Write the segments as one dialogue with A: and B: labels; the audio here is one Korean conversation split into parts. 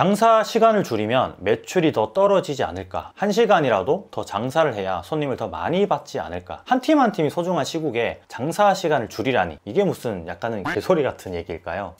A: 장사 시간을 줄이면 매출이 더 떨어지지 않을까 한시간이라도더 장사를 해야 손님을 더 많이 받지 않을까 한 팀 한 팀이 소중한 시국에 장사 시간을 줄이라니 이게 무슨 약간은 개소리 같은 얘기일까요?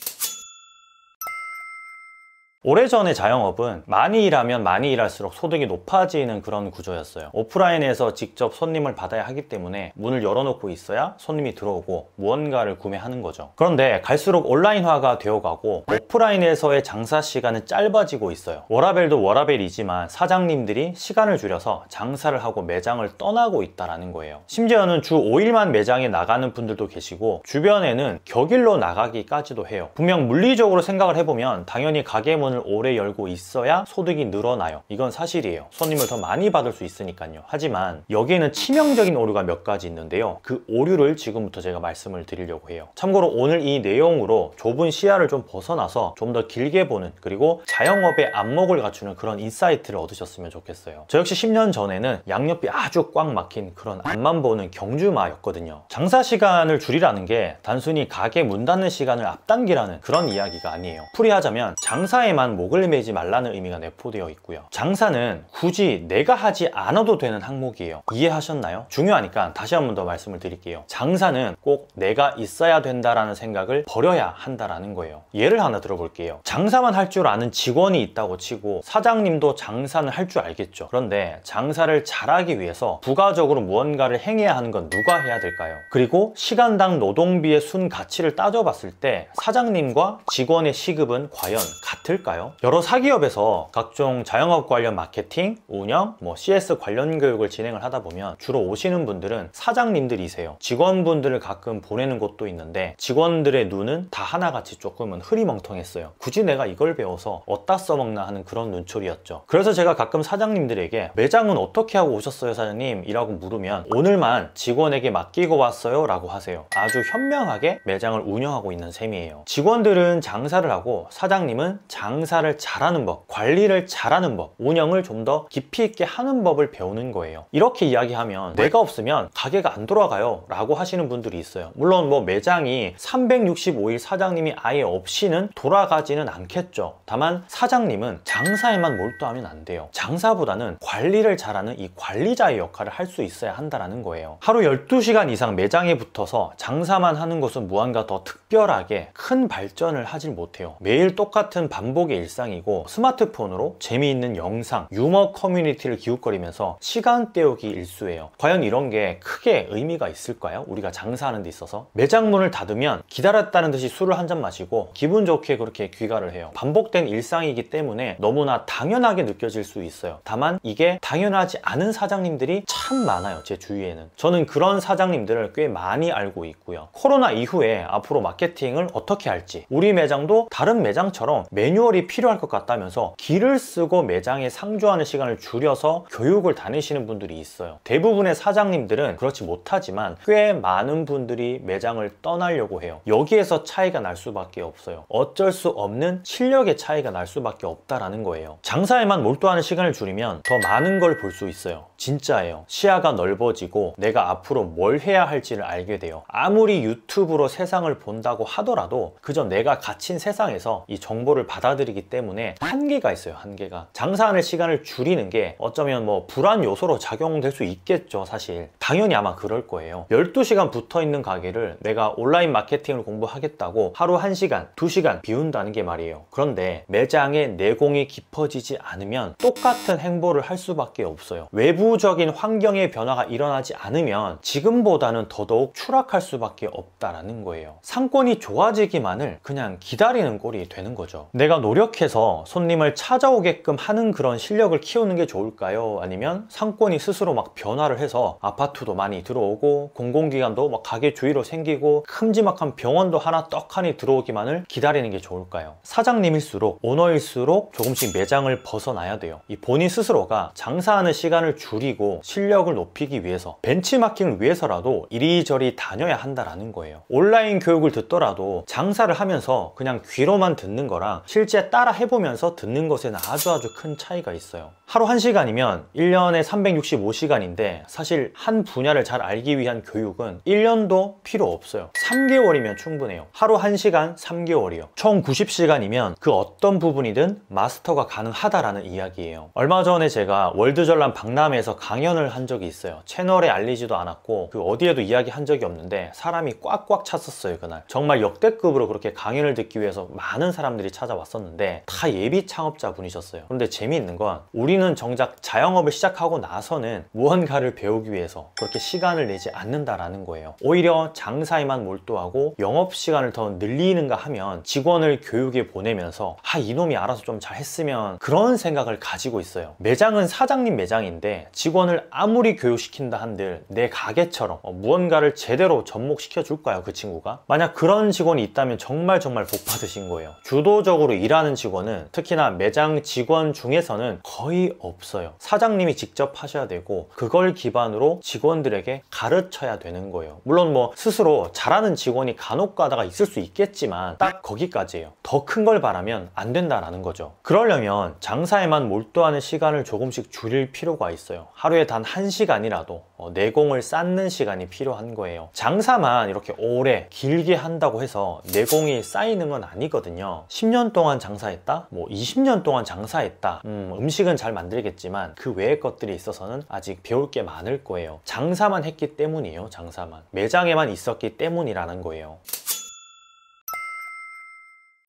A: 오래전에 자영업은 많이 일하면 많이 일할수록 소득이 높아지는 그런 구조였어요 오프라인에서 직접 손님을 받아야 하기 때문에 문을 열어놓고 있어야 손님이 들어오고 무언가를 구매하는 거죠 그런데 갈수록 온라인화가 되어가고 오프라인에서의 장사 시간은 짧아지고 있어요 워라벨도 워라벨이지만 사장님들이 시간을 줄여서 장사를 하고 매장을 떠나고 있다는 거예요 심지어는 주 5일만 매장에 나가는 분들도 계시고 주변에는 격일로 나가기까지도 해요 분명 물리적으로 생각을 해보면 당연히 가게 문 전을 오래 열고 있어야 소득이 늘어나요. 이건 사실이에요. 손님을 더 많이 받을 수 있으니까요. 하지만 여기에는 치명적인 오류가 몇 가지 있는데요. 그 오류를 지금부터 제가 말씀을 드리려고 해요. 참고로 오늘 이 내용으로 좁은 시야를 좀 벗어나서 좀 더 길게 보는 그리고 자영업의 안목을 갖추는 그런 인사이트를 얻으셨으면 좋겠어요. 저 역시 10년 전에는 양옆이 아주 꽉 막힌 그런 앞만 보는 경주마였거든요. 장사 시간을 줄이라는 게 단순히 가게 문 닫는 시간을 앞당기라는 그런 이야기가 아니에요. 풀이하자면 장사에만 사람만 목을 매지 말라는 의미가 내포되어 있고요 장사는 굳이 내가 하지 않아도 되는 항목이에요 이해하셨나요? 중요하니까 다시 한 번 더 말씀을 드릴게요 장사는 꼭 내가 있어야 된다라는 생각을 버려야 한다라는 거예요 예를 하나 들어볼게요 장사만 할 줄 아는 직원이 있다고 치고 사장님도 장사는 할 줄 알겠죠 그런데 장사를 잘하기 위해서 부가적으로 무언가를 행해야 하는 건 누가 해야 될까요? 그리고 시간당 노동비의 순 가치를 따져봤을 때 사장님과 직원의 시급은 과연 같 같을까요? 여러 사기업에서 각종 자영업 관련 마케팅, 운영, 뭐 CS 관련 교육을 진행을 하다 보면 주로 오시는 분들은 사장님들이세요. 직원분들을 가끔 보내는 곳도 있는데 직원들의 눈은 다 하나같이 조금은 흐리멍텅했어요. 굳이 내가 이걸 배워서 어따 써먹나 하는 그런 눈초리였죠. 그래서 제가 가끔 사장님들에게 매장은 어떻게 하고 오셨어요 사장님? 이라고 물으면 오늘만 직원에게 맡기고 왔어요 라고 하세요. 아주 현명하게 매장을 운영하고 있는 셈이에요. 직원들은 장사를 하고 사장님은 장 장사를 잘하는 법, 관리를 잘하는 법, 운영을 좀 더 깊이 있게 하는 법을 배우는 거예요. 이렇게 이야기하면 네. 내가 없으면 가게가 안 돌아가요 라고 하시는 분들이 있어요. 물론 뭐 매장이 365일 사장님이 아예 없이는 돌아가지는 않겠죠. 다만 사장님은 장사에만 몰두하면 안 돼요. 장사보다는 관리를 잘하는 이 관리자의 역할을 할 수 있어야 한다는 거예요. 하루 12시간 이상 매장에 붙어서 장사만 하는 것은 무한가더 특별하게 큰 발전을 하지 못해요. 매일 똑같은 밥 반복의 일상이고 스마트폰으로 재미있는 영상, 유머 커뮤니티를 기웃거리면서 시간 때우기 일수예요. 과연 이런 게 크게 의미가 있을까요? 우리가 장사하는 데 있어서 매장문을 닫으면 기다렸다는 듯이 술을 한 잔 마시고 기분 좋게 그렇게 귀가를 해요. 반복된 일상이기 때문에 너무나 당연하게 느껴질 수 있어요. 다만 이게 당연하지 않은 사장님들이 참 많아요. 제 주위에는. 저는 그런 사장님들을 꽤 많이 알고 있고요. 코로나 이후에 앞으로 마케팅을 어떻게 할지 우리 매장도 다른 매장처럼 매 매뉴얼이 필요할 것 같다면서 길을 쓰고 매장에 상주하는 시간을 줄여서 교육을 다니시는 분들이 있어요 대부분의 사장님들은 그렇지 못하지만 꽤 많은 분들이 매장을 떠나려고 해요 여기에서 차이가 날 수밖에 없어요 어쩔 수 없는 실력의 차이가 날 수밖에 없다라는 거예요 장사에만 몰두하는 시간을 줄이면 더 많은 걸 볼 수 있어요 진짜예요 시야가 넓어지고 내가 앞으로 뭘 해야 할지를 알게 돼요 아무리 유튜브로 세상을 본다고 하더라도 그저 내가 갇힌 세상에서 이 정보를 받 받아들이기 때문에 한계가 있어요 한계가 장사하는 시간을 줄이는 게 어쩌면 뭐 불안 요소로 작용될 수 있겠죠 사실 당연히 아마 그럴 거예요 12시간 붙어 있는 가게를 내가 온라인 마케팅을 공부하겠다고 하루 1시간, 2시간 비운다는 게 말이에요 그런데 매장의 내공이 깊어지지 않으면 똑같은 행보를 할 수밖에 없어요 외부적인 환경의 변화가 일어나지 않으면 지금보다는 더더욱 추락할 수밖에 없다라는 거예요 상권이 좋아지기만을 그냥 기다리는 꼴이 되는 거죠 내가 노력해서 손님을 찾아오게끔 하는 그런 실력을 키우는 게 좋을까요? 아니면 상권이 스스로 막 변화를 해서 아파트 말투도 많이 들어오고 공공기관도 막 가게 주위로 생기고 큼지막한 병원도 하나 떡하니 들어오기만을 기다리는 게 좋을까요? 사장님일수록 오너일수록 조금씩 매장을 벗어나야 돼요. 이 본인 스스로가 장사하는 시간을 줄이고 실력을 높이기 위해서 벤치마킹을 위해서라도 이리저리 다녀야 한다라는 거예요. 온라인 교육을 듣더라도 장사를 하면서 그냥 귀로만 듣는 거랑 실제 따라 해보면서 듣는 것에는 아주 아주 큰 차이가 있어요. 하루 1시간이면 1년에 365시간인데 사실 한 분야를 잘 알기 위한 교육은 1년도 필요 없어요 3개월이면 충분해요 하루 1시간 3개월이요 총 90시간이면 그 어떤 부분이든 마스터가 가능하다라는 이야기예요 얼마 전에 제가 월드전람 박람회에서 강연을 한 적이 있어요 채널에 알리지도 않았고 그 어디에도 이야기한 적이 없는데 사람이 꽉꽉 찼었어요 그날 정말 역대급으로 그렇게 강연을 듣기 위해서 많은 사람들이 찾아왔었는데 다 예비 창업자분이셨어요 그런데 재미있는 건 우리는 정작 자영업을 시작하고 나서는 무언가를 배우기 위해서 그렇게 시간을 내지 않는다라는 거예요 오히려 장사에만 몰두하고 영업시간을 더 늘리는가 하면 직원을 교육에 보내면서 아 이놈이 알아서 좀 잘 했으면 그런 생각을 가지고 있어요 매장은 사장님 매장인데 직원을 아무리 교육시킨다 한들 내 가게처럼 어, 무언가를 제대로 접목시켜 줄까요 그 친구가 만약 그런 직원이 있다면 정말 정말 복 받으신 거예요 주도적으로 일하는 직원은 특히나 매장 직원 중에서는 거의 없어요 사장님이 직접 하셔야 되고 그걸 기반으로 직원 직원들에게 가르쳐야 되는 거예요 물론 뭐 스스로 잘하는 직원이 간혹 가다가 있을 수 있겠지만 딱 거기까지예요 더 큰 걸 바라면 안 된다라는 거죠 그러려면 장사에만 몰두하는 시간을 조금씩 줄일 필요가 있어요 하루에 단 한시간이라도 어, 내공을 쌓는 시간이 필요한 거예요 장사만 이렇게 오래 길게 한다고 해서 내공이 쌓이는 건 아니거든요 10년 동안 장사했다? 뭐 20년 동안 장사했다 음, 음식은 잘 만들겠지만 그 외의 것들이 있어서는 아직 배울 게 많을 거예요 장 장사만 했기 때문이에요 장사만 매장에만 있었기 때문이라는 거예요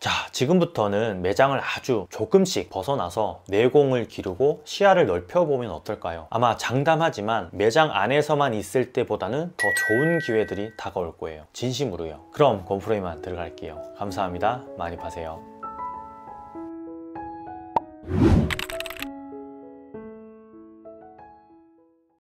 A: 자 지금부터는 매장을 아주 조금씩 벗어나서 내공을 기르고 시야를 넓혀보면 어떨까요? 아마 장담하지만 매장 안에서만 있을 때보다는 더 좋은 기회들이 다가올 거예요 진심으로요 그럼 건프레임만 들어갈게요 감사합니다 많이 파세요